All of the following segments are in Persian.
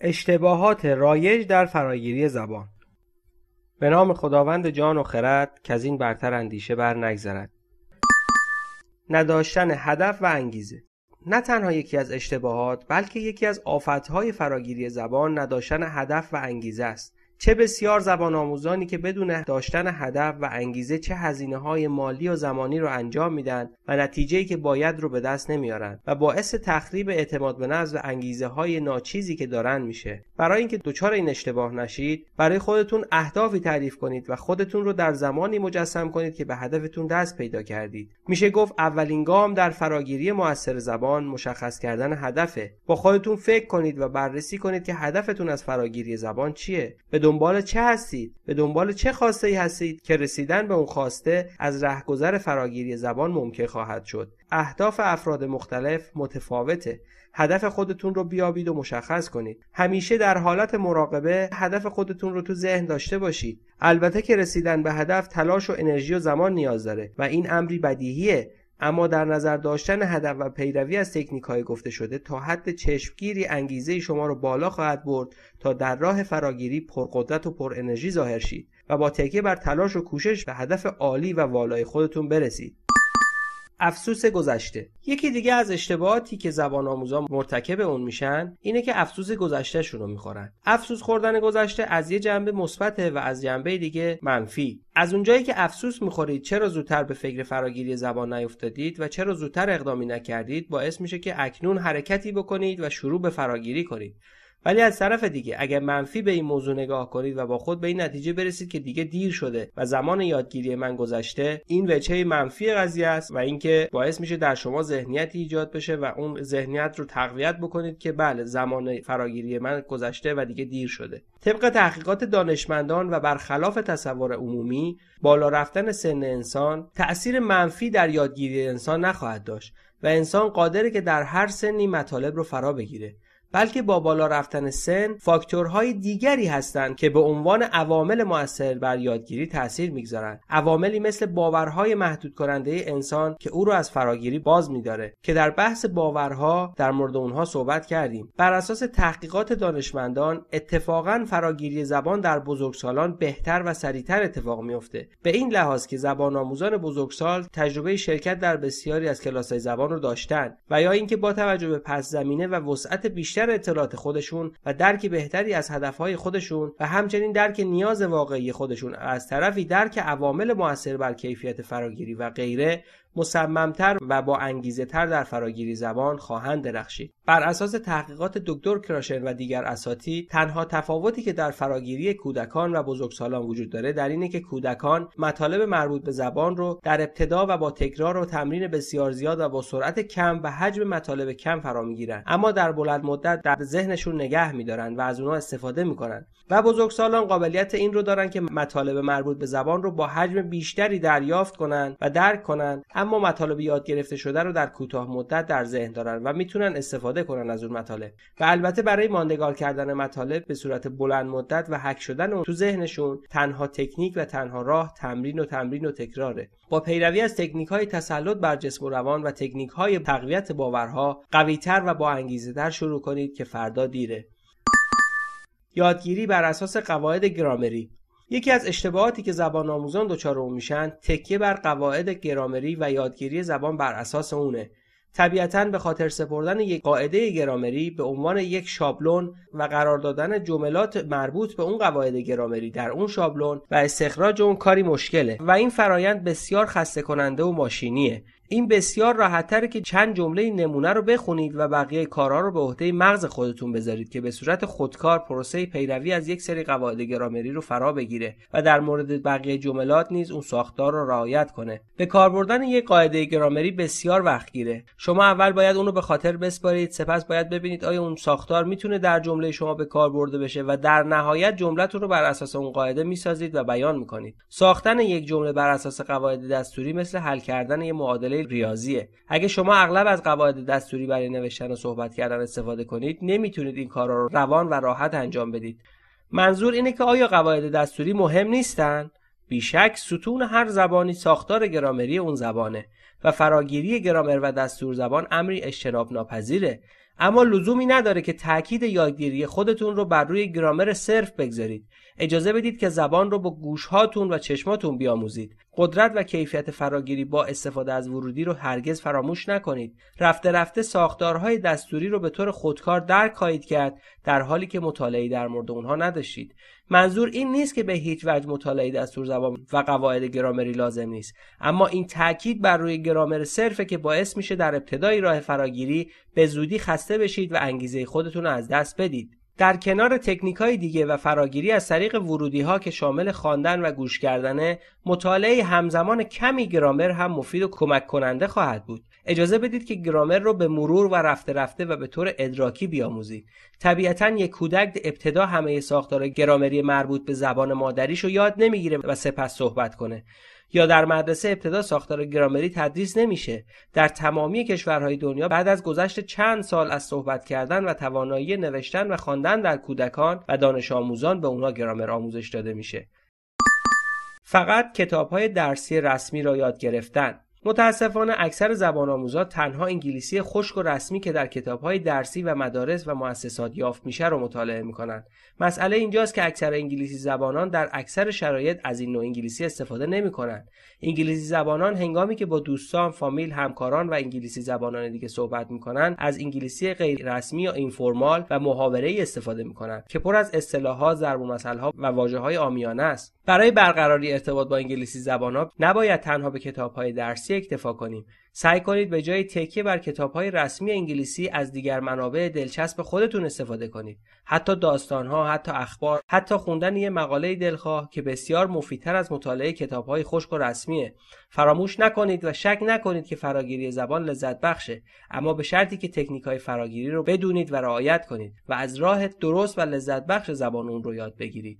اشتباهات رایج در فراگیری زبان به نام خداوند جان و خرد که از این برتر اندیشه بر نگذرد نداشتن هدف و انگیزه نه تنها یکی از اشتباهات بلکه یکی از آفتهای فراگیری زبان نداشتن هدف و انگیزه است چه بسیار زبان آموزانی که بدون داشتن هدف و انگیزه چه هزینه های مالی و زمانی رو انجام میدن و نتیجه که باید رو به دست نمیارن و باعث تخریب اعتماد به نفس و انگیزه های ناچیزی که دارن میشه برای اینکه دچار این اشتباه نشید برای خودتون اهدافی تعریف کنید و خودتون رو در زمانی مجسم کنید که به هدفتون دست پیدا کردید میشه گفت اولین گام در فراگیری موثر زبان مشخص کردن هدفه با خودتون فکر کنید و بررسی کنید که هدفتون از فراگیری زبان چیه به دنبال چه هستید به دنبال چه خواسته ای هستید که رسیدن به اون خواسته از رهگذر فراگیری زبان ممکن خواهد شد اهداف افراد مختلف متفاوته هدف خودتون رو بیابید و مشخص کنید همیشه در حالت مراقبه هدف خودتون رو تو ذهن داشته باشید البته که رسیدن به هدف تلاش و انرژی و زمان نیاز داره و این امری بدیهیه اما در نظر داشتن هدف و پیروی از تکنیک های گفته شده تا حد چشمگیری انگیزه شما را بالا خواهد برد تا در راه فراگیری پرقدرت و پر انرژی ظاهر شید و با تکیه بر تلاش و کوشش به هدف عالی و والای خودتون برسید افسوس گذشته یکی دیگه از اشتباهاتی که زبان آموزان مرتکب اون میشن اینه که افسوس گذشتهشون رو میخورن افسوس خوردن گذشته از یه جنبه مثبته و از جنبه دیگه منفی از اونجایی که افسوس میخورید چرا زودتر به فکر فراگیری زبان نیفتادید و چرا زودتر اقدامی نکردید باعث میشه که اکنون حرکتی بکنید و شروع به فراگیری کنید ولی از طرف دیگه اگر منفی به این موضوع نگاه کنید و با خود به این نتیجه برسید که دیگه دیر شده و زمان یادگیری من گذشته این وجهه منفی قضیه است و اینکه باعث میشه در شما ذهنیتی ایجاد بشه و اون ذهنیت رو تقویت بکنید که بله زمان فراگیری من گذشته و دیگه دیر شده طبق تحقیقات دانشمندان و برخلاف تصور عمومی بالا رفتن سن انسان تاثیر منفی در یادگیری انسان نخواهد داشت و انسان قادره که در هر سنی مطالب رو فرا بگیره بلکه با بالا رفتن سن فاکتورهای دیگری هستند که به عنوان عوامل موثر بر یادگیری تاثیر میگذارند عواملی مثل باورهای محدود کننده انسان که او را از فراگیری باز میداره که در بحث باورها در مورد اونها صحبت کردیم بر اساس تحقیقات دانشمندان اتفاقا فراگیری زبان در بزرگسالان بهتر و سریعتر اتفاق میفته به این لحاظ که زبان آموزان بزرگسال تجربه شرکت در بسیاری از کلاس‌های زبان را داشتند. و یا اینکه با توجه به پس زمینه و وسعت بیشتر بیشتر اطلاعات خودشون و درک بهتری از هدفهای خودشون و همچنین درک نیاز واقعی خودشون از طرفی درک عوامل موثر بر کیفیت فراگیری و غیره مصممتر و با انگیزه تر در فراگیری زبان خواهند درخشید. بر اساس تحقیقات دکتر کراشن و دیگر اساتی تنها تفاوتی که در فراگیری کودکان و بزرگسالان وجود داره در اینه که کودکان مطالب مربوط به زبان رو در ابتدا و با تکرار و تمرین بسیار زیاد و با سرعت کم و حجم مطالب کم فرا میگیرند اما در بلند مدت در ذهنشون نگه میدارند و از اونها استفاده میکنند و بزرگسالان قابلیت این رو دارند که مطالب مربوط به زبان رو با حجم بیشتری دریافت کنند و درک کنند اما مطالب یاد گرفته شده رو در کوتاه مدت در ذهن دارن و میتونن استفاده کنن از اون مطالب و البته برای ماندگار کردن مطالب به صورت بلند مدت و حک شدن اون تو ذهنشون تنها تکنیک و تنها راه تمرین و تمرین و تکراره با پیروی از تکنیک های تسلط بر جسم و روان و تکنیک های تقویت باورها قویتر و با انگیزه تر شروع کنید که فردا دیره یادگیری بر اساس قواعد گرامری یکی از اشتباهاتی که زبان آموزان دچار اون میشن تکیه بر قواعد گرامری و یادگیری زبان بر اساس اونه طبیعتا به خاطر سپردن یک قاعده گرامری به عنوان یک شابلون و قرار دادن جملات مربوط به اون قواعد گرامری در اون شابلون و استخراج اون کاری مشکله و این فرایند بسیار خسته کننده و ماشینیه این بسیار راحتتره که چند جمله نمونه رو بخونید و بقیه کارها رو به عهده مغز خودتون بذارید که به صورت خودکار پروسه پیروی از یک سری قواعد گرامری رو فرا بگیره و در مورد بقیه جملات نیز اون ساختار رو رعایت کنه به کار بردن یک قاعده گرامری بسیار وقت گیره شما اول باید اون رو به خاطر بسپارید سپس باید ببینید آیا اون ساختار میتونه در جمله شما به کار برده بشه و در نهایت جملتون رو بر اساس اون قاعده میسازید و بیان میکنید ساختن یک جمله بر اساس قواعد دستوری مثل حل کردن یک معادله ریاضیه اگه شما اغلب از قواعد دستوری برای نوشتن و صحبت کردن استفاده کنید نمیتونید این کارا رو روان و راحت انجام بدید منظور اینه که آیا قواعد دستوری مهم نیستن بیشک ستون هر زبانی ساختار گرامری اون زبانه و فراگیری گرامر و دستور زبان امری اجتناب ناپذیره اما لزومی نداره که تاکید یادگیری خودتون رو بر روی گرامر صرف بگذارید اجازه بدید که زبان رو با گوشهاتون و چشماتون بیاموزید قدرت و کیفیت فراگیری با استفاده از ورودی رو هرگز فراموش نکنید رفته رفته ساختارهای دستوری رو به طور خودکار درک خواهید کرد در حالی که مطالعه در مورد اونها نداشتید منظور این نیست که به هیچ وجه مطالعه دستور زبان و قواعد گرامری لازم نیست اما این تاکید بر روی گرامر صرفه که باعث میشه در ابتدای راه فراگیری به زودی خسته بشید و انگیزه خودتون رو از دست بدید در کنار تکنیک های دیگه و فراگیری از طریق ورودی ها که شامل خواندن و گوش کردنه مطالعه همزمان کمی گرامر هم مفید و کمک کننده خواهد بود اجازه بدید که گرامر رو به مرور و رفته رفته و به طور ادراکی بیاموزید طبیعتا یک کودک ابتدا همه ساختار گرامری مربوط به زبان مادریش رو یاد نمیگیره و سپس صحبت کنه یا در مدرسه ابتدا ساختار گرامری تدریس نمیشه در تمامی کشورهای دنیا بعد از گذشت چند سال از صحبت کردن و توانایی نوشتن و خواندن در کودکان و دانش آموزان به اونا گرامر آموزش داده میشه فقط کتاب درسی رسمی را یاد گرفتن متاسفانه اکثر زبان آموزها تنها انگلیسی خشک و رسمی که در کتابهای درسی و مدارس و مؤسسات یافت میشه رو مطالعه میکنند. مسئله اینجاست که اکثر انگلیسی زبانان در اکثر شرایط از این نوع انگلیسی استفاده نمیکنند. انگلیسی زبانان هنگامی که با دوستان، فامیل، همکاران و انگلیسی زبانان دیگه صحبت میکنند، از انگلیسی غیر رسمی یا اینفورمال و محاوره ای استفاده میکنند که پر از اصطلاحات، ضرب و واژه‌های آمیانه است. برای برقراری ارتباط با انگلیسی زبانان نباید تنها به کتابهای درسی انگلیسی اکتفا کنیم سعی کنید به جای تکیه بر کتابهای رسمی انگلیسی از دیگر منابع دلچسب خودتون استفاده کنید حتی داستانها حتی اخبار حتی خوندن یه مقاله دلخواه که بسیار مفیدتر از مطالعه کتابهای خشک و رسمیه فراموش نکنید و شک نکنید که فراگیری زبان لذت بخشه اما به شرطی که تکنیک های فراگیری رو بدونید و رعایت کنید و از راه درست و لذت بخش زبان اون رو یاد بگیرید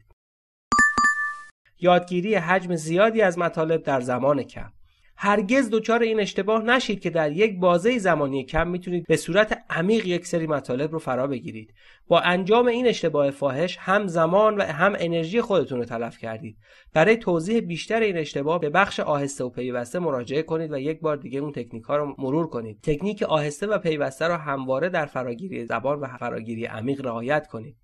یادگیری حجم زیادی از مطالب در زمان کم هرگز دچار این اشتباه نشید که در یک بازه زمانی کم میتونید به صورت عمیق یک سری مطالب رو فرا بگیرید با انجام این اشتباه فاحش هم زمان و هم انرژی خودتون رو تلف کردید برای توضیح بیشتر این اشتباه به بخش آهسته و پیوسته مراجعه کنید و یک بار دیگه اون تکنیک ها رو مرور کنید تکنیک آهسته و پیوسته را همواره در فراگیری زبان و فراگیری عمیق رعایت کنید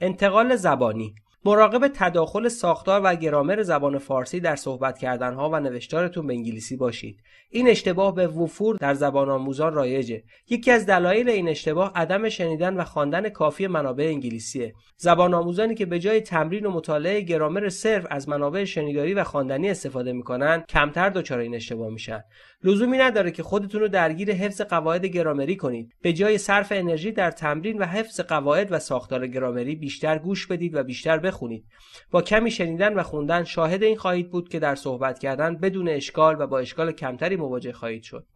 انتقال زبانی مراقب تداخل ساختار و گرامر زبان فارسی در صحبت کردنها و نوشتارتون به انگلیسی باشید. این اشتباه به وفور در زبان آموزان رایجه. یکی از دلایل این اشتباه عدم شنیدن و خواندن کافی منابع انگلیسیه. زبان آموزانی که به جای تمرین و مطالعه گرامر صرف از منابع شنیداری و خواندنی استفاده میکنن، کمتر دچار این اشتباه میشن. لزومی نداره که خودتون رو درگیر حفظ قواعد گرامری کنید به جای صرف انرژی در تمرین و حفظ قواعد و ساختار گرامری بیشتر گوش بدید و بیشتر بخونید با کمی شنیدن و خوندن شاهد این خواهید بود که در صحبت کردن بدون اشکال و با اشکال کمتری مواجه خواهید شد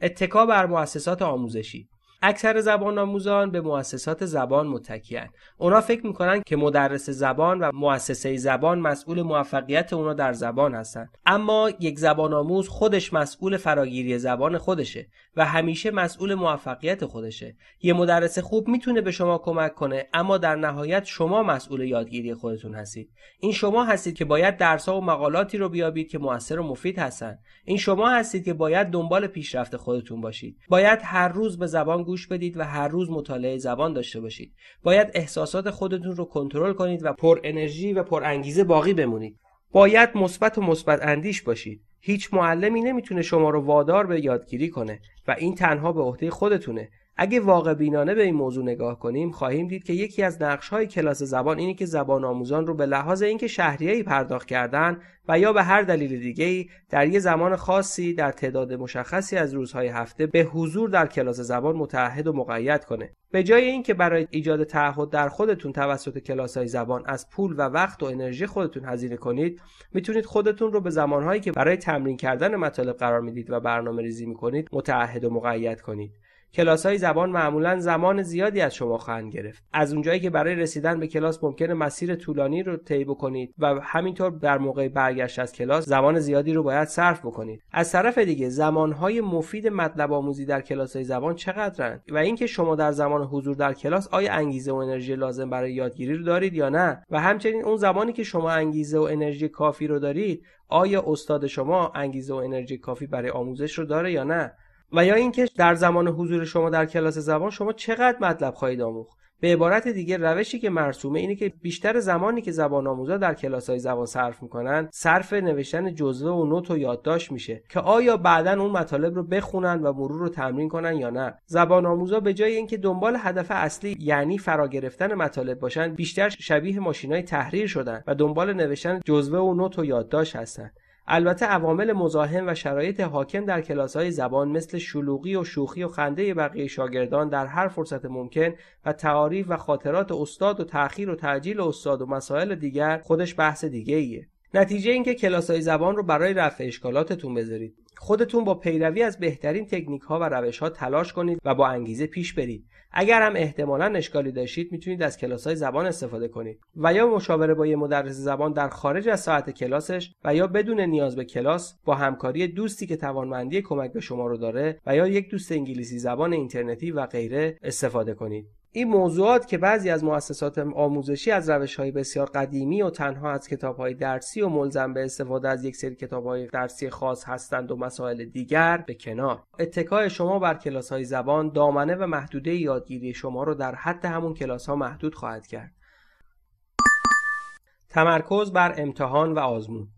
اتکا بر مؤسسات آموزشی اکثر زبان آموزان به مؤسسات زبان متکیان. اونا فکر میکنن که مدرس زبان و مؤسسه زبان مسئول موفقیت اونا در زبان هستن. اما یک زبان آموز خودش مسئول فراگیری زبان خودشه و همیشه مسئول موفقیت خودشه. یه مدرس خوب میتونه به شما کمک کنه اما در نهایت شما مسئول یادگیری خودتون هستید. این شما هستید که باید درس و مقالاتی رو بیابید که موثر و مفید هستن. این شما هستید که باید دنبال پیشرفت خودتون باشید. باید هر روز به زبان گوش بدید و هر روز مطالعه زبان داشته باشید باید احساسات خودتون رو کنترل کنید و پر انرژی و پر انگیزه باقی بمونید باید مثبت و مثبت اندیش باشید هیچ معلمی نمیتونه شما رو وادار به یادگیری کنه و این تنها به عهده خودتونه اگه واقع بینانه به این موضوع نگاه کنیم خواهیم دید که یکی از نقش های کلاس زبان اینه که زبان آموزان رو به لحاظ اینکه شهریه ای پرداخت کردن و یا به هر دلیل دیگه ای در یه زمان خاصی در تعداد مشخصی از روزهای هفته به حضور در کلاس زبان متعهد و مقید کنه به جای اینکه برای ایجاد تعهد در خودتون توسط کلاس های زبان از پول و وقت و انرژی خودتون هزینه کنید میتونید خودتون رو به زمانهایی که برای تمرین کردن مطالب قرار میدید و برنامه ریزی میکنید متعهد و مقید کنید کلاس های زبان معمولا زمان زیادی از شما خواهند گرفت از اونجایی که برای رسیدن به کلاس ممکن مسیر طولانی رو طی بکنید و همینطور در موقع برگشت از کلاس زمان زیادی رو باید صرف بکنید از طرف دیگه زمان های مفید مطلب آموزی در کلاس های زبان چقدرند و اینکه شما در زمان حضور در کلاس آیا انگیزه و انرژی لازم برای یادگیری رو دارید یا نه و همچنین اون زمانی که شما انگیزه و انرژی کافی رو دارید آیا استاد شما انگیزه و انرژی کافی برای آموزش رو داره یا نه و یا اینکه در زمان حضور شما در کلاس زبان شما چقدر مطلب خواهید آموخت به عبارت دیگه روشی که مرسومه اینه که بیشتر زمانی که زبان آموزا در کلاس های زبان صرف میکنن صرف نوشتن جزوه و نوت و یادداشت میشه که آیا بعدا اون مطالب رو بخونن و مرور رو تمرین کنن یا نه زبان آموزا به جای اینکه دنبال هدف اصلی یعنی فرا گرفتن مطالب باشن بیشتر شبیه ماشینای تحریر شدن و دنبال نوشتن جزوه و نوت و یادداشت هستن البته عوامل مزاحم و شرایط حاکم در کلاس های زبان مثل شلوغی و شوخی و خنده بقیه شاگردان در هر فرصت ممکن و تعاریف و خاطرات استاد و تأخیر و تعجیل استاد و مسائل دیگر خودش بحث دیگه ایه. نتیجه اینکه های زبان رو برای رفع اشکالاتتون بذارید. خودتون با پیروی از بهترین تکنیک ها و روش ها تلاش کنید و با انگیزه پیش برید. اگر هم احتمالا اشکالی داشتید میتونید از کلاس های زبان استفاده کنید و یا مشاوره با یه مدرس زبان در خارج از ساعت کلاسش و یا بدون نیاز به کلاس با همکاری دوستی که توانمندی کمک به شما رو داره و یا یک دوست انگلیسی زبان اینترنتی و غیره استفاده کنید این موضوعات که بعضی از مؤسسات آموزشی از روش های بسیار قدیمی و تنها از کتاب های درسی و ملزم به استفاده از یک سری کتاب های درسی خاص هستند و مسائل دیگر به کنار اتکای شما بر کلاس های زبان دامنه و محدوده یادگیری شما را در حد همون کلاس ها محدود خواهد کرد تمرکز بر امتحان و آزمون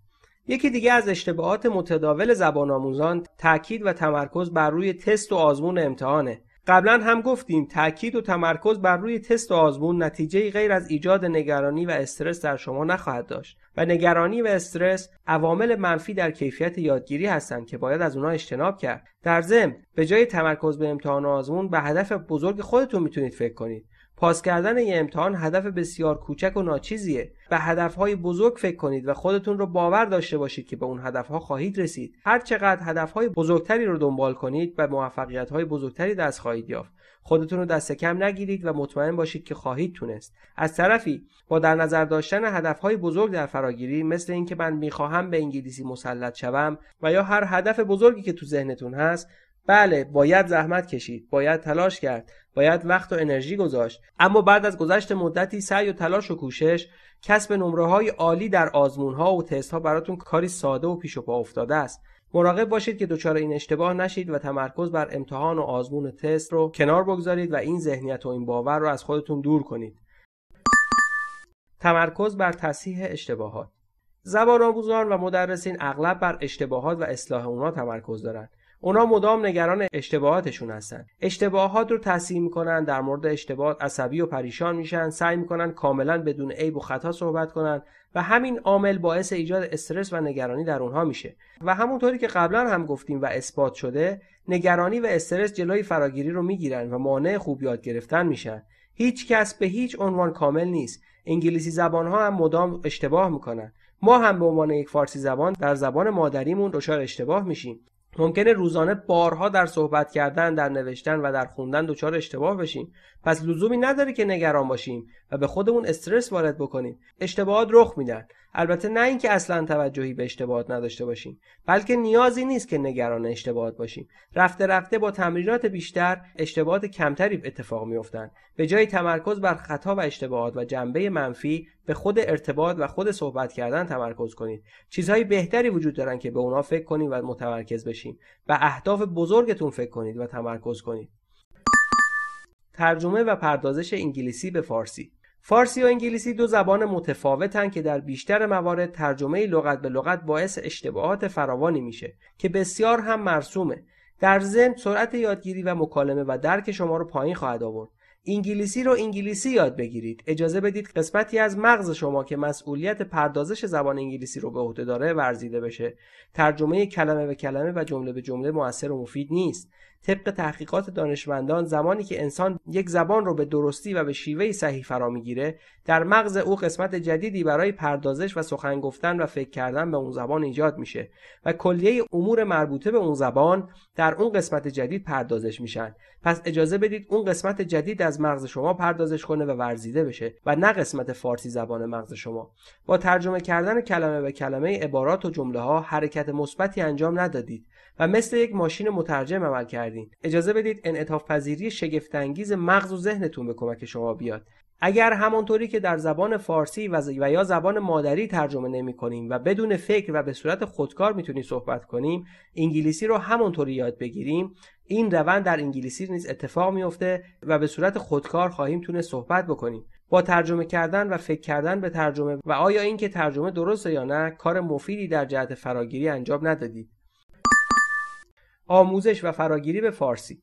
یکی دیگه از اشتباهات متداول زبان آموزان تاکید و تمرکز بر روی تست و آزمون امتحانه قبلا هم گفتیم تاکید و تمرکز بر روی تست و آزمون نتیجه غیر از ایجاد نگرانی و استرس در شما نخواهد داشت و نگرانی و استرس عوامل منفی در کیفیت یادگیری هستند که باید از اونها اجتناب کرد در ضمن به جای تمرکز به امتحان و آزمون به هدف بزرگ خودتون میتونید فکر کنید پاس کردن یه امتحان هدف بسیار کوچک و ناچیزیه به هدفهای بزرگ فکر کنید و خودتون رو باور داشته باشید که به اون هدفها خواهید رسید هر چقدر هدفهای بزرگتری رو دنبال کنید و موفقیتهای بزرگتری دست خواهید یافت خودتون رو دست کم نگیرید و مطمئن باشید که خواهید تونست از طرفی با در نظر داشتن هدفهای بزرگ در فراگیری مثل اینکه من میخواهم به انگلیسی مسلط شوم و یا هر هدف بزرگی که تو ذهنتون هست بله باید زحمت کشید باید تلاش کرد باید وقت و انرژی گذاشت اما بعد از گذشت مدتی سعی و تلاش و کوشش کسب نمره های عالی در آزمون ها و تست ها براتون کاری ساده و پیش و پا افتاده است مراقب باشید که دچار این اشتباه نشید و تمرکز بر امتحان و آزمون و تست رو کنار بگذارید و این ذهنیت و این باور رو از خودتون دور کنید تمرکز بر تصحیح اشتباهات زبان آموزان و مدرسین اغلب بر اشتباهات و اصلاح اونا تمرکز دارند اونا مدام نگران اشتباهاتشون هستن اشتباهات رو تصحیح میکنن در مورد اشتباهات عصبی و پریشان میشن سعی میکنن کاملا بدون عیب و خطا صحبت کنن و همین عامل باعث ایجاد استرس و نگرانی در اونها میشه و همونطوری که قبلا هم گفتیم و اثبات شده نگرانی و استرس جلوی فراگیری رو میگیرن و مانع خوب یاد گرفتن میشن هیچ کس به هیچ عنوان کامل نیست انگلیسی زبان ها هم مدام اشتباه میکنن ما هم به عنوان یک فارسی زبان در زبان مادریمون دچار اشتباه میشیم ممکنه روزانه بارها در صحبت کردن در نوشتن و در خوندن دچار اشتباه بشیم پس لزومی نداره که نگران باشیم و به خودمون استرس وارد بکنیم اشتباهات رخ میدن البته نه اینکه اصلا توجهی به اشتباهات نداشته باشیم بلکه نیازی نیست که نگران اشتباهات باشیم رفته رفته با تمرینات بیشتر اشتباهات کمتری اتفاق میافتند به جای تمرکز بر خطا و اشتباهات و جنبه منفی به خود ارتباط و خود صحبت کردن تمرکز کنید چیزهای بهتری وجود دارن که به اونا فکر کنید و متمرکز بشیم و اهداف بزرگتون فکر کنید و تمرکز کنید ترجمه و پردازش انگلیسی به فارسی فارسی و انگلیسی دو زبان متفاوتن که در بیشتر موارد ترجمه لغت به لغت باعث اشتباهات فراوانی میشه که بسیار هم مرسومه در ضمن سرعت یادگیری و مکالمه و درک شما رو پایین خواهد آورد انگلیسی رو انگلیسی یاد بگیرید اجازه بدید قسمتی از مغز شما که مسئولیت پردازش زبان انگلیسی رو به عهده داره ورزیده بشه ترجمه کلمه به کلمه و جمله به جمله موثر و مفید نیست طبق تحقیقات دانشمندان زمانی که انسان یک زبان رو به درستی و به شیوهی صحیح فرا میگیره در مغز او قسمت جدیدی برای پردازش و سخن گفتن و فکر کردن به اون زبان ایجاد میشه و کلیه امور مربوطه به اون زبان در اون قسمت جدید پردازش میشن پس اجازه بدید اون قسمت جدید از مغز شما پردازش کنه و ورزیده بشه و نه قسمت فارسی زبان مغز شما با ترجمه کردن کلمه به کلمه عبارات و جمله ها حرکت مثبتی انجام ندادید و مثل یک ماشین مترجم عمل کردین اجازه بدید انعطاف پذیری شگفتانگیز مغز و ذهنتون به کمک شما بیاد اگر همانطوری که در زبان فارسی و, یا زبان مادری ترجمه نمی کنیم و بدون فکر و به صورت خودکار میتونیم صحبت کنیم انگلیسی رو همانطوری یاد بگیریم این روند در انگلیسی نیز اتفاق میافته و به صورت خودکار خواهیم تونه صحبت بکنیم با ترجمه کردن و فکر کردن به ترجمه و آیا اینکه ترجمه درسته یا نه کار مفیدی در جهت فراگیری انجام ندادید آموزش و فراگیری به فارسی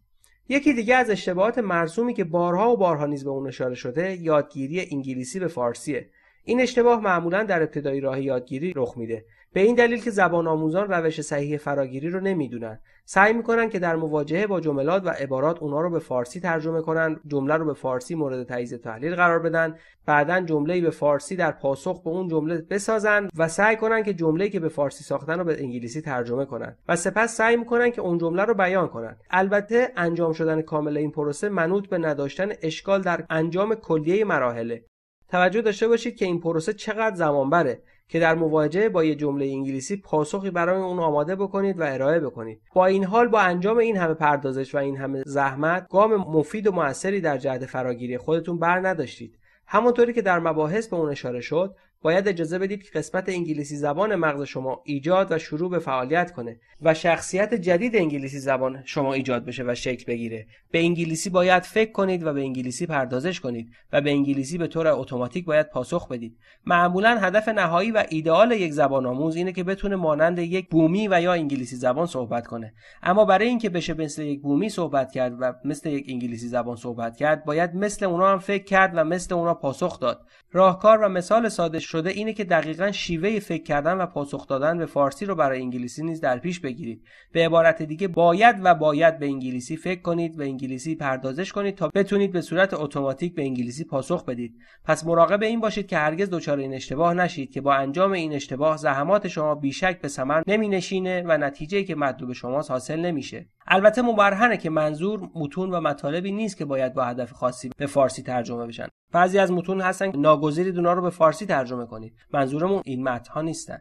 یکی دیگه از اشتباهات مرسومی که بارها و بارها نیز به اون اشاره شده یادگیری انگلیسی به فارسیه این اشتباه معمولا در ابتدای راه یادگیری رخ میده به این دلیل که زبان آموزان روش صحیح فراگیری رو نمیدونن سعی میکنن که در مواجهه با جملات و عبارات اونا رو به فارسی ترجمه کنن جمله رو به فارسی مورد تجزیه تحلیل قرار بدن بعدا جمله به فارسی در پاسخ به اون جمله بسازن و سعی کنن که جمله که به فارسی ساختن رو به انگلیسی ترجمه کنن و سپس سعی میکنن که اون جمله رو بیان کنن البته انجام شدن کامل این پروسه منوط به نداشتن اشکال در انجام کلیه مراحله توجه داشته باشید که این پروسه چقدر زمان بره که در مواجهه با یه جمله انگلیسی پاسخی برای اون آماده بکنید و ارائه بکنید با این حال با انجام این همه پردازش و این همه زحمت گام مفید و موثری در جهت فراگیری خودتون بر نداشتید همونطوری که در مباحث به اون اشاره شد باید اجازه بدید که قسمت انگلیسی زبان مغز شما ایجاد و شروع به فعالیت کنه و شخصیت جدید انگلیسی زبان شما ایجاد بشه و شکل بگیره به انگلیسی باید فکر کنید و به انگلیسی پردازش کنید و به انگلیسی به طور اتوماتیک باید پاسخ بدید معمولا هدف نهایی و ایدئال یک زبان آموز اینه که بتونه مانند یک بومی و یا انگلیسی زبان صحبت کنه اما برای اینکه بشه مثل یک بومی صحبت کرد و مثل یک انگلیسی زبان صحبت کرد باید مثل اونا هم فکر کرد و مثل اونا پاسخ داد راهکار و مثال ساده شده اینه که دقیقا شیوه فکر کردن و پاسخ دادن به فارسی رو برای انگلیسی نیز در پیش بگیرید به عبارت دیگه باید و باید به انگلیسی فکر کنید و انگلیسی پردازش کنید تا بتونید به صورت اتوماتیک به انگلیسی پاسخ بدید پس مراقب این باشید که هرگز دچار این اشتباه نشید که با انجام این اشتباه زحمات شما بیشک به ثمر نشینه و نتیجه که مطلوب شماست حاصل نمیشه البته مبرهنه که منظور متون و مطالبی نیست که باید با هدف خاصی به فارسی ترجمه بشن بعضی از متون هستن که ناگزیرید اونا رو به فارسی ترجمه کنید منظورمون این متنها نیستن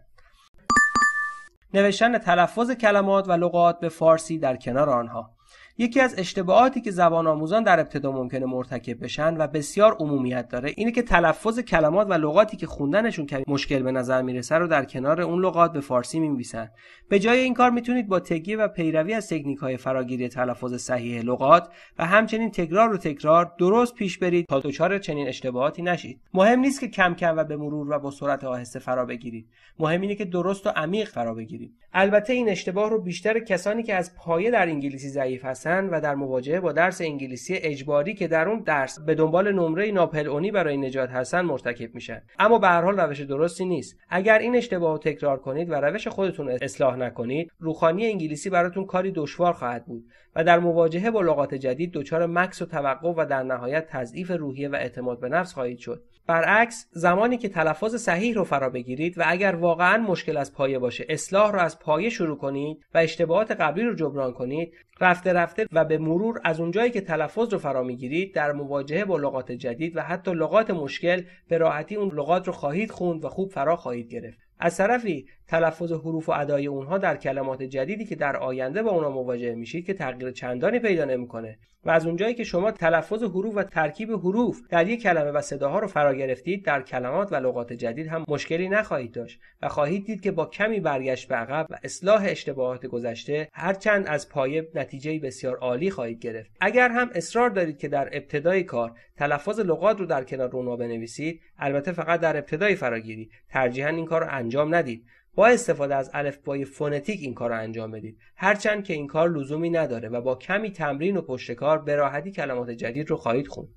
نوشتن تلفظ کلمات و لغات به فارسی در کنار آنها یکی از اشتباهاتی که زبان آموزان در ابتدا ممکنه مرتکب بشن و بسیار عمومیت داره اینه که تلفظ کلمات و لغاتی که خوندنشون کمی مشکل به نظر میرسه رو در کنار اون لغات به فارسی مینویسن به جای این کار میتونید با تکیه و پیروی از تکنیک های فراگیری تلفظ صحیح لغات و همچنین تکرار و تکرار درست پیش برید تا دچار چنین اشتباهاتی نشید مهم نیست که کم کم و به مرور و با سرعت آهسته فرا بگیرید مهم اینه که درست و عمیق فرا بگیرید البته این اشتباه رو بیشتر کسانی که از پایه در انگلیسی ضعیف هستند و در مواجهه با درس انگلیسی اجباری که در اون درس به دنبال نمره ناپلئونی برای نجات هستند مرتکب میشن اما به هر حال روش درستی نیست اگر این اشتباه رو تکرار کنید و روش خودتون اصلاح نکنید روخانی انگلیسی براتون کاری دشوار خواهد بود و در مواجهه با لغات جدید دچار مکس و توقف و در نهایت تضعیف روحیه و اعتماد به نفس خواهید شد برعکس زمانی که تلفظ صحیح رو فرا بگیرید و اگر واقعا مشکل از پایه باشه اصلاح رو از پایه شروع کنید و اشتباهات قبلی رو جبران کنید رفته رفته و به مرور از اونجایی که تلفظ رو فرا میگیرید در مواجهه با لغات جدید و حتی لغات مشکل به راحتی اون لغات رو خواهید خوند و خوب فرا خواهید گرفت از طرفی تلفظ حروف و ادای اونها در کلمات جدیدی که در آینده با اونها مواجه میشید که تغییر چندانی پیدا نمیکنه و از اونجایی که شما تلفظ حروف و ترکیب حروف در یک کلمه و صداها رو فرا گرفتید در کلمات و لغات جدید هم مشکلی نخواهید داشت و خواهید دید که با کمی برگشت به عقب و اصلاح اشتباهات گذشته هرچند از پایه نتیجه بسیار عالی خواهید گرفت اگر هم اصرار دارید که در ابتدای کار تلفظ لغات رو در کنار رونا بنویسید البته فقط در ابتدای فراگیری ترجیحا این کار رو انجام ندید با استفاده از الفبای فونتیک این کار رو انجام بدید هرچند که این کار لزومی نداره و با کمی تمرین و پشتکار به راحتی کلمات جدید رو خواهید خوند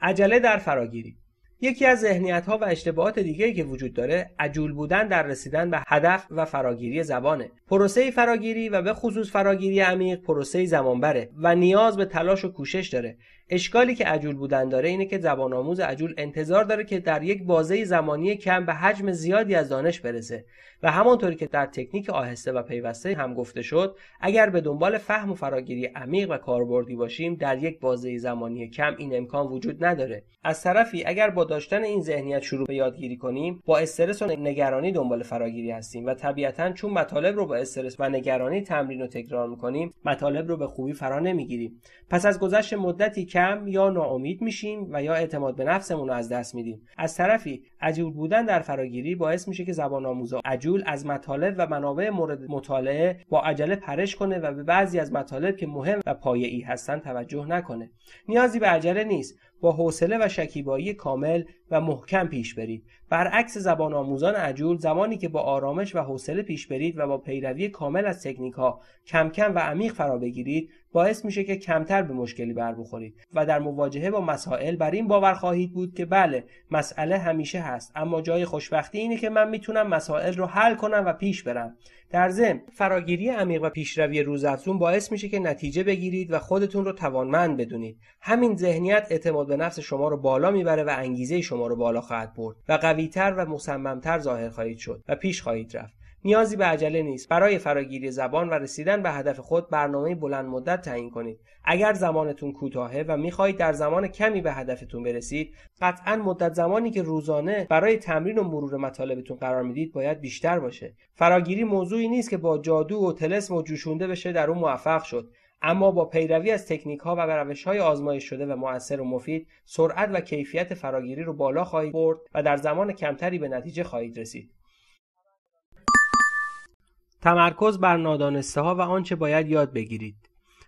عجله در فراگیری یکی از ذهنیت ها و اشتباهات دیگه که وجود داره عجول بودن در رسیدن به هدف و فراگیری زبانه پروسه فراگیری و به خصوص فراگیری عمیق پروسه زمانبره و نیاز به تلاش و کوشش داره اشکالی که عجول بودن داره اینه که زبان آموز عجول انتظار داره که در یک بازه زمانی کم به حجم زیادی از دانش برسه و همانطوری که در تکنیک آهسته و پیوسته هم گفته شد اگر به دنبال فهم و فراگیری عمیق و کاربردی باشیم در یک بازه زمانی کم این امکان وجود نداره از طرفی اگر با داشتن این ذهنیت شروع به یادگیری کنیم با استرس و نگرانی دنبال فراگیری هستیم و طبیعتا چون مطالب رو با استرس و نگرانی تمرین و تکرار میکنیم مطالب رو به خوبی فرا نمیگیریم پس از گذشت مدتی کم یا ناامید میشیم و یا اعتماد به نفسمون رو از دست میدیم از طرفی عجول بودن در فراگیری باعث میشه که زبان آموزا عجول از مطالب و منابع مورد مطالعه با عجله پرش کنه و به بعضی از مطالب که مهم و پایه‌ای هستن توجه نکنه نیازی به عجله نیست با حوصله و شکیبایی کامل و محکم پیش برید برعکس زبان آموزان عجول زمانی که با آرامش و حوصله پیش برید و با پیروی کامل از تکنیک ها کم کم و عمیق فرا بگیرید باعث میشه که کمتر به مشکلی بر بخورید و در مواجهه با مسائل بر این باور خواهید بود که بله مسئله همیشه هست اما جای خوشبختی اینه که من میتونم مسائل رو حل کنم و پیش برم در زم فراگیری عمیق و پیشروی روزافزون باعث میشه که نتیجه بگیرید و خودتون رو توانمند بدونید همین ذهنیت اعتماد به نفس شما رو بالا میبره و انگیزه شما رو بالا خواهد برد و قویتر و مصممتر ظاهر خواهید شد و پیش خواهید رفت نیازی به عجله نیست برای فراگیری زبان و رسیدن به هدف خود برنامه بلند مدت تعیین کنید اگر زمانتون کوتاهه و میخواهید در زمان کمی به هدفتون برسید قطعا مدت زمانی که روزانه برای تمرین و مرور مطالبتون قرار میدید باید بیشتر باشه فراگیری موضوعی نیست که با جادو و تلسم و جوشونده بشه در اون موفق شد اما با پیروی از تکنیک ها و روش های آزمایش شده و مؤثر و مفید سرعت و کیفیت فراگیری رو بالا خواهید برد و در زمان کمتری به نتیجه خواهید رسید تمرکز بر نادانسته ها و آنچه باید یاد بگیرید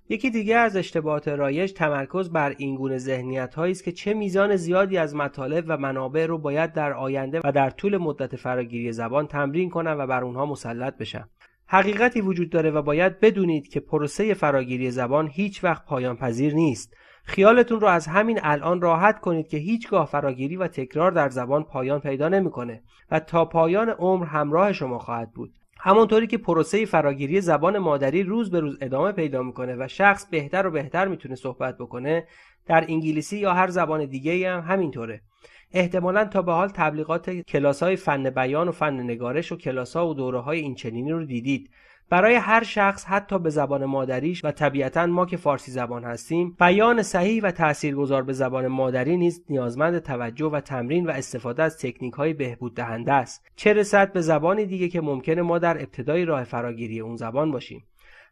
یکی دیگه از اشتباهات رایج تمرکز بر این گونه ذهنیت هایی است که چه میزان زیادی از مطالب و منابع رو باید در آینده و در طول مدت فراگیری زبان تمرین کنم و بر اونها مسلط بشم حقیقتی وجود داره و باید بدونید که پروسه فراگیری زبان هیچ وقت پایان پذیر نیست خیالتون رو از همین الان راحت کنید که هیچگاه فراگیری و تکرار در زبان پایان پیدا نمیکنه و تا پایان عمر همراه شما خواهد بود همونطوری که پروسه فراگیری زبان مادری روز به روز ادامه پیدا میکنه و شخص بهتر و بهتر میتونه صحبت بکنه در انگلیسی یا هر زبان دیگه هم همینطوره احتمالا تا به حال تبلیغات کلاس های فن بیان و فن نگارش و کلاس ها و دوره های اینچنینی رو دیدید برای هر شخص حتی به زبان مادریش و طبیعتا ما که فارسی زبان هستیم بیان صحیح و تاثیرگذار به زبان مادری نیز نیازمند توجه و تمرین و استفاده از تکنیک های بهبود دهنده است چه رسد به زبانی دیگه که ممکنه ما در ابتدای راه فراگیری اون زبان باشیم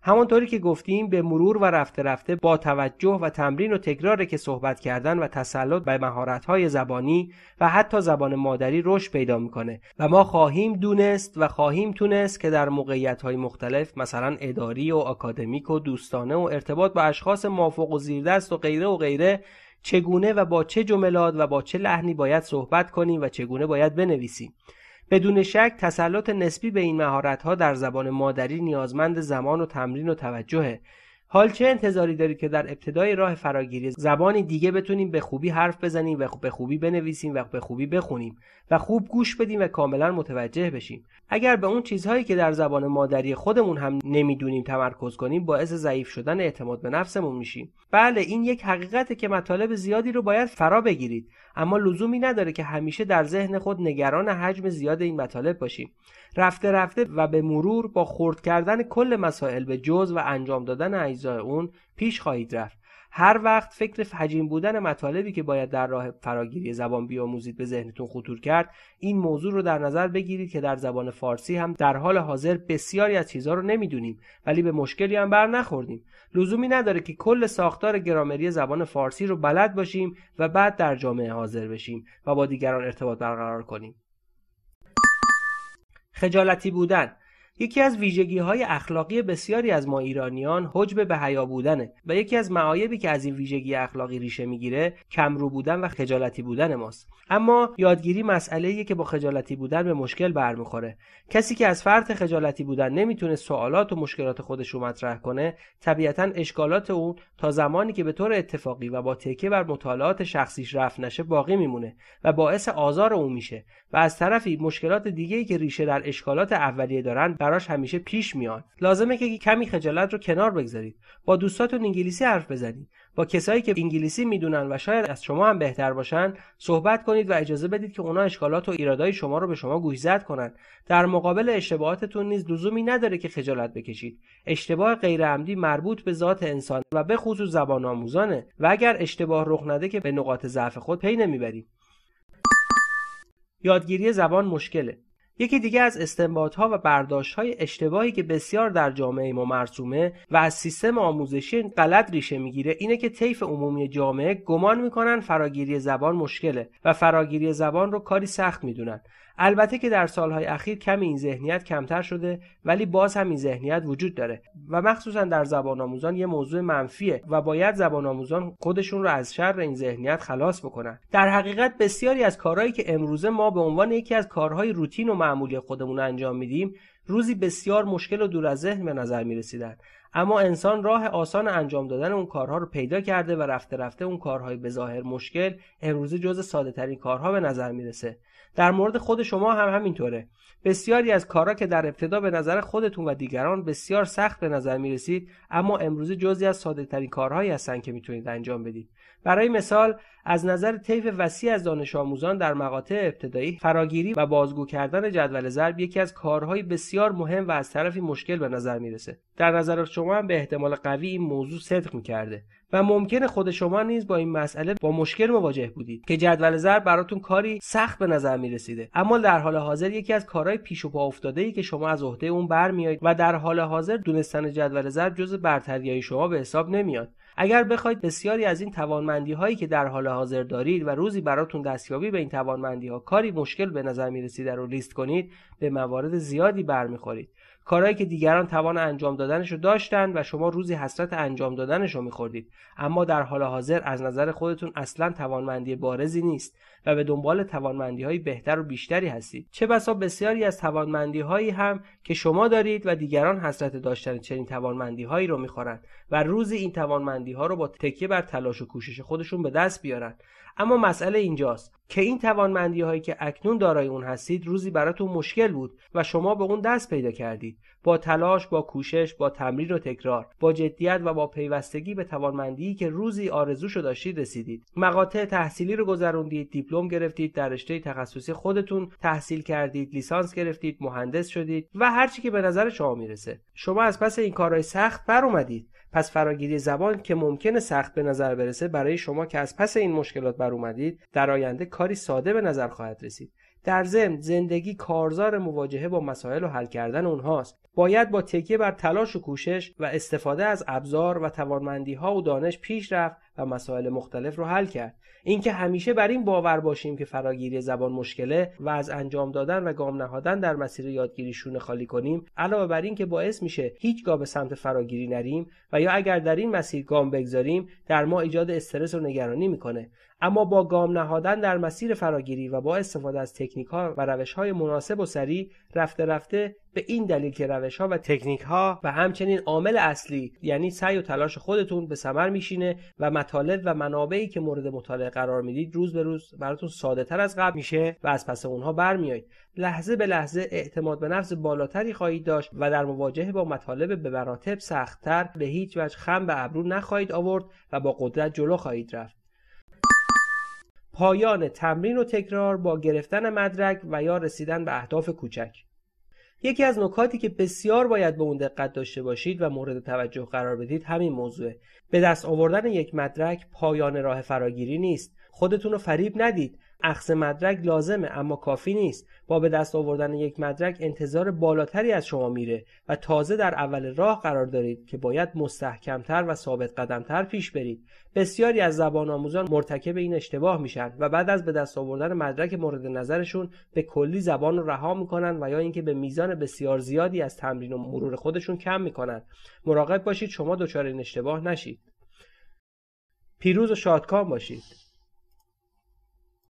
همانطوری که گفتیم به مرور و رفته رفته با توجه و تمرین و تکرار که صحبت کردن و تسلط به مهارت‌های زبانی و حتی زبان مادری رشد پیدا میکنه و ما خواهیم دونست و خواهیم تونست که در موقعیت‌های مختلف مثلا اداری و آکادمیک و دوستانه و ارتباط با اشخاص مافوق و زیردست و غیره و غیره چگونه و با چه جملات و با چه لحنی باید صحبت کنیم و چگونه باید بنویسیم بدون شک تسلط نسبی به این ها در زبان مادری نیازمند زمان و تمرین و توجهه حال چه انتظاری دارید که در ابتدای راه فراگیری زبانی دیگه بتونیم به خوبی حرف بزنیم و به خوبی بنویسیم و به خوبی بخونیم و خوب گوش بدیم و کاملا متوجه بشیم اگر به اون چیزهایی که در زبان مادری خودمون هم نمیدونیم تمرکز کنیم باعث ضعیف شدن اعتماد به نفسمون میشیم بله این یک حقیقته که مطالب زیادی رو باید فرا بگیرید اما لزومی نداره که همیشه در ذهن خود نگران حجم زیاد این مطالب باشیم رفته رفته و به مرور با خرد کردن کل مسائل به جز و انجام دادن اجزای اون پیش خواهید رفت هر وقت فکر حجیم بودن مطالبی که باید در راه فراگیری زبان بیاموزید به ذهنتون خطور کرد این موضوع رو در نظر بگیرید که در زبان فارسی هم در حال حاضر بسیاری از چیزها رو نمیدونیم ولی به مشکلی هم بر نخوردیم لزومی نداره که کل ساختار گرامری زبان فارسی رو بلد باشیم و بعد در جامعه حاضر بشیم و با دیگران ارتباط برقرار کنیم خجالتی بودن یکی از ویژگی های اخلاقی بسیاری از ما ایرانیان حجب به حیا بودنه و یکی از معایبی که از این ویژگی اخلاقی ریشه میگیره کمرو بودن و خجالتی بودن ماست اما یادگیری مسئله که با خجالتی بودن به مشکل برمیخوره کسی که از فرط خجالتی بودن نمیتونه سوالات و مشکلات خودش رو مطرح کنه طبیعتا اشکالات اون تا زمانی که به طور اتفاقی و با تکیه بر مطالعات شخصیش رفع نشه باقی میمونه و باعث آزار او میشه و از طرفی مشکلات دیگه‌ای که ریشه در اشکالات اولیه دارن براش همیشه پیش میاد لازمه که کمی خجالت رو کنار بگذارید با دوستاتون انگلیسی حرف بزنید با کسایی که انگلیسی میدونن و شاید از شما هم بهتر باشن صحبت کنید و اجازه بدید که اونا اشکالات و ایرادای شما رو به شما گوشزد کنند در مقابل اشتباهاتتون نیز لزومی نداره که خجالت بکشید اشتباه غیرعمدی مربوط به ذات انسان و به خصوص زبان آموزانه و اگر اشتباه رخ نده که به نقاط ضعف خود پی نمیبرید یادگیری زبان مشکله یکی دیگه از ها و های اشتباهی که بسیار در جامعه ما مرسومه و از سیستم آموزشی غلط ریشه میگیره اینه که طیف عمومی جامعه گمان میکنن فراگیری زبان مشکله و فراگیری زبان رو کاری سخت میدونن البته که در سالهای اخیر کمی این ذهنیت کمتر شده ولی باز هم این ذهنیت وجود داره و مخصوصا در زبان آموزان یه موضوع منفیه و باید زبان آموزان خودشون رو از شر این ذهنیت خلاص بکنن در حقیقت بسیاری از کارهایی که امروزه ما به عنوان یکی از کارهای روتین و معمولی خودمون انجام میدیم روزی بسیار مشکل و دور از ذهن به نظر می اما انسان راه آسان انجام دادن اون کارها رو پیدا کرده و رفته رفته اون کارهای ظاهر مشکل امروزه جز ساده ترین کارها به نظر میرسه در مورد خود شما هم همینطوره بسیاری از کارها که در ابتدا به نظر خودتون و دیگران بسیار سخت به نظر میرسید اما امروزه جزی از ساده ترین کارهایی هستن که میتونید انجام بدید برای مثال از نظر طیف وسیع از دانش آموزان در مقاطع ابتدایی فراگیری و بازگو کردن جدول ضرب یکی از کارهای بسیار مهم و از طرفی مشکل به نظر میرسه در نظر شما هم به احتمال قوی این موضوع صدق میکرده و ممکنه خود شما نیز با این مسئله با مشکل مواجه بودید که جدول ضرب براتون کاری سخت به نظر رسیده اما در حال حاضر یکی از کارهای پیش و پا افتاده ای که شما از عهده اون برمیایید و در حال حاضر دونستن جدول ضرب جز برتریای شما به حساب نمیاد اگر بخواید بسیاری از این توانمندی هایی که در حال حاضر دارید و روزی براتون دستیابی به این توانمندی ها کاری مشکل به نظر می رسیده رو لیست کنید به موارد زیادی برمیخورید کارهایی که دیگران توان انجام دادنش رو داشتن و شما روزی حسرت انجام دادنش رو میخوردید اما در حال حاضر از نظر خودتون اصلا توانمندی بارزی نیست و به دنبال توانمندی های بهتر و بیشتری هستید چه بسا بسیاری از توانمندی هایی هم که شما دارید و دیگران حسرت داشتن چنین توانمندی هایی رو میخورند و روزی این توانمندی توانمندی ها رو با تکیه بر تلاش و کوشش خودشون به دست بیارن اما مسئله اینجاست که این توانمندی هایی که اکنون دارای اون هستید روزی براتون مشکل بود و شما به اون دست پیدا کردید با تلاش با کوشش با تمرین و تکرار با جدیت و با پیوستگی به توانمندی که روزی آرزوشو داشتید رسیدید مقاطع تحصیلی رو گذروندید دیپلم گرفتید در رشته تخصصی خودتون تحصیل کردید لیسانس گرفتید مهندس شدید و هرچی که به نظر شما میرسه شما از پس این کارهای سخت بر اومدید پس فراگیری زبان که ممکنه سخت به نظر برسه برای شما که از پس این مشکلات بر اومدید در آینده کاری ساده به نظر خواهد رسید در ضمن زندگی کارزار مواجهه با مسائل و حل کردن اونهاست باید با تکیه بر تلاش و کوشش و استفاده از ابزار و توانمندی ها و دانش پیش رفت و مسائل مختلف رو حل کرد اینکه همیشه بر این باور باشیم که فراگیری زبان مشکله و از انجام دادن و گام نهادن در مسیر یادگیری شونه خالی کنیم علاوه بر این که باعث میشه هیچگاه به سمت فراگیری نریم و یا اگر در این مسیر گام بگذاریم در ما ایجاد استرس و نگرانی میکنه اما با گام نهادن در مسیر فراگیری و با استفاده از تکنیک ها و روش های مناسب و سریع رفته رفته به این دلیل که روش ها و تکنیک ها و همچنین عامل اصلی یعنی سعی و تلاش خودتون به ثمر میشینه و مطالب و منابعی که مورد مطالعه قرار میدید روز به روز براتون ساده تر از قبل میشه و از پس اونها برمیایید لحظه به لحظه اعتماد به نفس بالاتری خواهید داشت و در مواجهه با مطالب به مراتب سختتر به هیچ وجه خم به ابرو نخواهید آورد و با قدرت جلو خواهید رفت پایان تمرین و تکرار با گرفتن مدرک و یا رسیدن به اهداف کوچک یکی از نکاتی که بسیار باید به اون دقت داشته باشید و مورد توجه قرار بدید همین موضوع. به دست آوردن یک مدرک پایان راه فراگیری نیست خودتون رو فریب ندید اخذ مدرک لازمه اما کافی نیست با به دست آوردن یک مدرک انتظار بالاتری از شما میره و تازه در اول راه قرار دارید که باید مستحکمتر و ثابت قدمتر پیش برید بسیاری از زبان آموزان مرتکب این اشتباه میشن و بعد از به دست آوردن مدرک مورد نظرشون به کلی زبان رو رها میکنن و یا اینکه به میزان بسیار زیادی از تمرین و مرور خودشون کم میکنن مراقب باشید شما دچار این اشتباه نشید پیروز و شادکام باشید